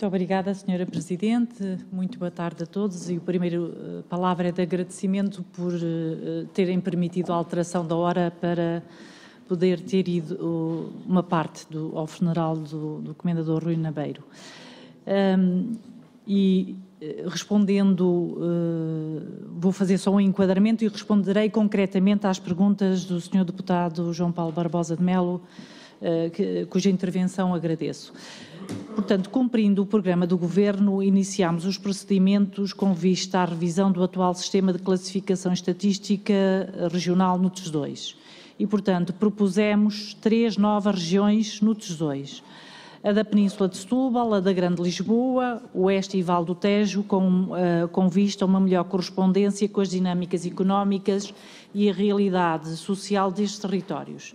Muito obrigada, Senhora Presidente. Muito boa tarde a todos. E o primeiro eh, palavra é de agradecimento por eh, eh, terem permitido a alteração da hora para poder ter ido uma parte do, ao funeral do, do Comendador Rui Nabeiro. Um, e respondendo, uh, vou fazer só um enquadramento e responderei concretamente às perguntas do Senhor Deputado João Paulo Barbosa de Melo, uh, que, cuja intervenção agradeço. Portanto, cumprindo o programa do Governo, iniciámos os procedimentos com vista à revisão do atual sistema de classificação estatística regional no TES 2. E, portanto, propusemos três novas regiões no TES 2. A da Península de Setúbal, a da Grande Lisboa, Oeste e Val do Tejo, com, uh, com vista a uma melhor correspondência com as dinâmicas económicas e a realidade social destes territórios.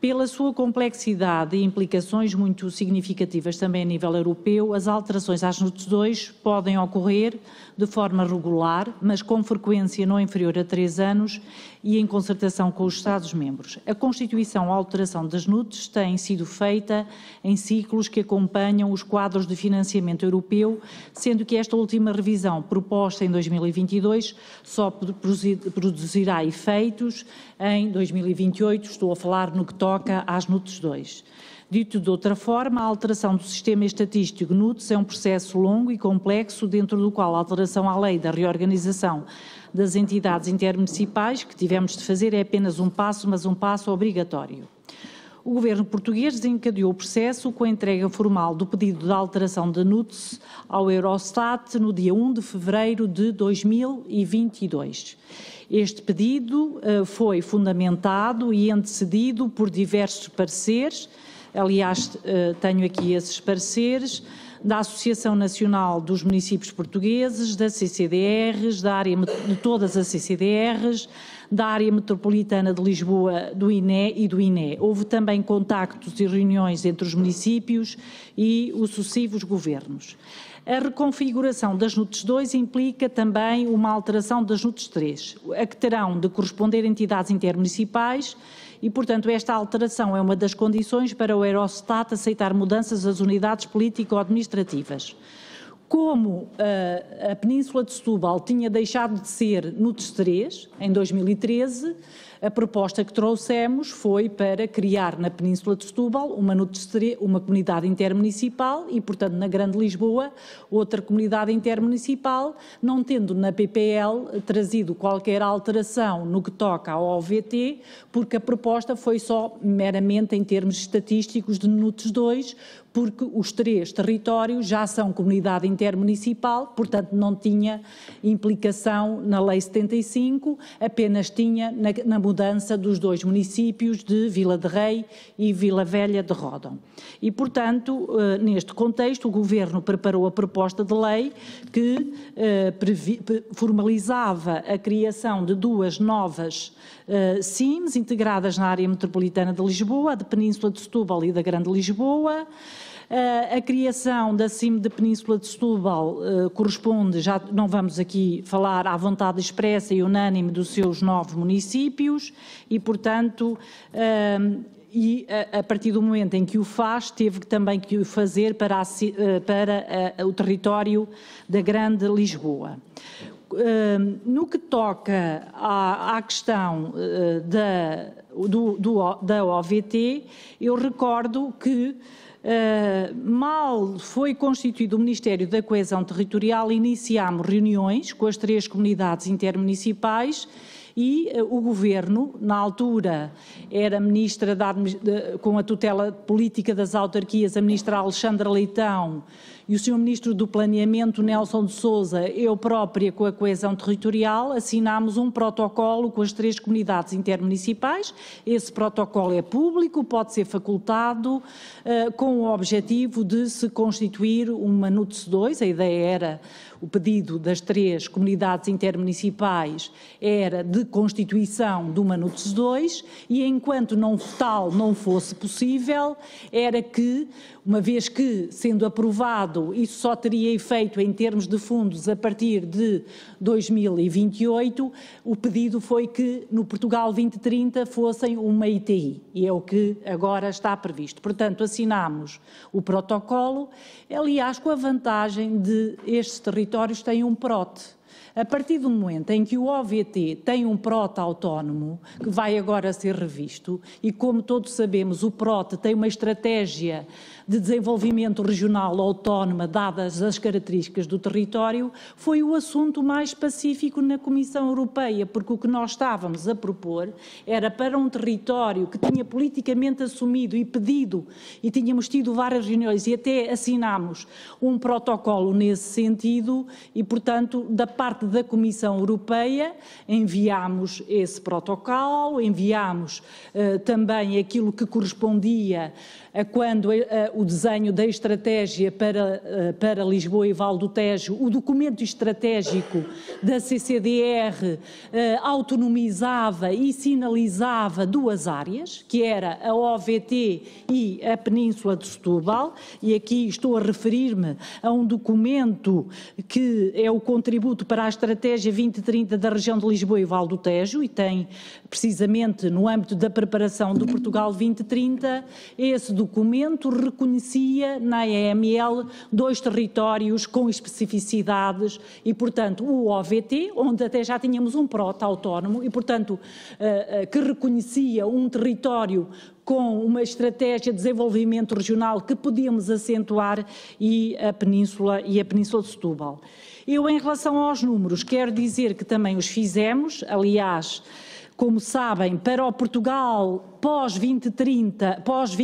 Pela sua complexidade e implicações muito significativas também a nível europeu, as alterações às NUTS 2 podem ocorrer de forma regular, mas com frequência não inferior a três anos e em concertação com os Estados-membros. A constituição ou alteração das NUTS tem sido feita em ciclos que acompanham os quadros de financiamento europeu, sendo que esta última revisão, proposta em 2022, só produzirá efeitos em 2028, estou a falar no que toca toca às NUTES 2. Dito de outra forma, a alteração do sistema estatístico NUTES é um processo longo e complexo, dentro do qual a alteração à lei da reorganização das entidades intermunicipais que tivemos de fazer é apenas um passo, mas um passo obrigatório o governo português desencadeou o processo com a entrega formal do pedido de alteração da NUTS ao Eurostat no dia 1 de fevereiro de 2022. Este pedido eh, foi fundamentado e antecedido por diversos pareceres, aliás, eh, tenho aqui esses pareceres da Associação Nacional dos Municípios Portugueses, das CCDRs, da área, de todas as CCDRs, da área metropolitana de Lisboa, do INE e do INE. Houve também contactos e reuniões entre os municípios e os sucessivos governos. A reconfiguração das NUTES 2 implica também uma alteração das NUTES 3, a que terão de corresponder entidades intermunicipais e, portanto, esta alteração é uma das condições para o Eurostat aceitar mudanças às unidades político-administrativas como uh, a Península de Setúbal tinha deixado de ser no TES3, em 2013, a proposta que trouxemos foi para criar na Península de Setúbal uma, uma comunidade intermunicipal e, portanto, na Grande Lisboa, outra comunidade intermunicipal, não tendo na PPL trazido qualquer alteração no que toca ao OVT, porque a proposta foi só meramente em termos estatísticos de NUTES 2, porque os três territórios já são comunidade intermunicipal, portanto não tinha implicação na Lei 75, apenas tinha na, na mudança dos dois municípios de Vila de Rei e Vila Velha de Ródão. E, portanto, eh, neste contexto, o Governo preparou a proposta de lei que eh, formalizava a criação de duas novas SIMs eh, CIMs integradas na área metropolitana de Lisboa, a de Península de Setúbal e da Grande Lisboa, eh, a criação da CIM da Península de Setúbal eh, corresponde, já não vamos aqui falar, à vontade expressa e unânime dos seus nove municípios e, portanto, eh, e a, partir do momento em que o faz, teve também que o fazer para, a, para a, o território da Grande Lisboa. No que toca à, à questão da, do, do, da OVT, eu recordo que Uh, mal foi constituído o Ministério da Coesão Territorial, iniciámos reuniões com as três comunidades intermunicipais e uh, o Governo, na altura, era ministra da, de, com a tutela política das autarquias, a ministra Alexandra Leitão, e o Sr. Ministro do Planeamento, Nelson de Souza, eu própria com a Coesão Territorial, assinámos um protocolo com as três comunidades intermunicipais. Esse protocolo é público, pode ser facultado, eh, com o objetivo de se constituir uma NUTS 2. A ideia era, o pedido das três comunidades intermunicipais era de constituição de uma NUTS 2 e enquanto não tal não fosse possível, era que, uma vez que, sendo aprovado lado, isso só teria efeito em termos de fundos a partir de 2028. O pedido foi que no Portugal 2030 fossem uma ITI, e é o que agora está previsto. Portanto, assinamos o protocolo, aliás, com a vantagem de estes territórios têm um PROTE a partir do momento em que o OVT tem um PROT autónomo, que vai agora ser revisto, e como todos sabemos, o PROT tem uma estratégia de desenvolvimento regional autónoma, dadas as características do território, foi o assunto mais pacífico na Comissão Europeia, porque o que nós estávamos a propor era para um território que tinha politicamente assumido e pedido, e tínhamos tido várias reuniões e até assinámos um protocolo nesse sentido, e portanto, da parte da Comissão Europeia enviámos esse protocolo, enviámos uh, também aquilo que correspondia a quando eh, eh, o desenho da estratégia para, eh, para Lisboa e Val do Tejo, o documento estratégico da CCDR autonomizava e sinalizava duas áreas, que era a OVT e a Península de Setúbal, e aqui estou a referir-me a um documento que é o contributo para a Estratégia 2030 da região de Lisboa e Val do Tejo, e tem precisamente no âmbito da preparação do Portugal 2030 esse documento documento reconhecia na EML dois territórios com especificidades e, portanto, o OVT, onde até já tínhamos um PROTA autónomo e, portanto, eh, eh, que reconhecia um território com uma estratégia de desenvolvimento regional que podíamos acentuar e a península e a península de Setúbal. Eu em relação aos números quero dizer que também os fizemos, aliás, como sabem, para o Portugal pós-2030, pós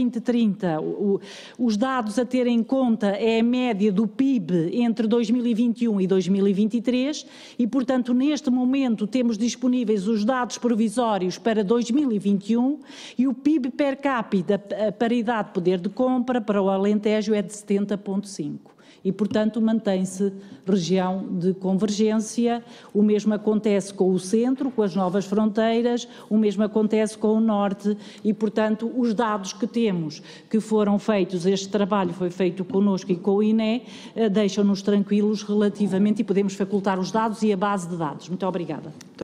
os dados a ter em conta é a média do PIB entre 2021 e 2023 e, portanto, neste momento temos disponíveis os dados provisórios para 2021 e o PIB per capita, a paridade de poder de compra para o Alentejo é de 70,5 e, portanto, mantém-se região de convergência. O mesmo acontece com o centro, com as novas fronteiras, o mesmo acontece com o norte e, portanto, os dados que temos, que foram feitos, este trabalho foi feito conosco e com o INE, eh, deixam-nos tranquilos relativamente e podemos facultar os dados e a base de dados. Muito obrigada.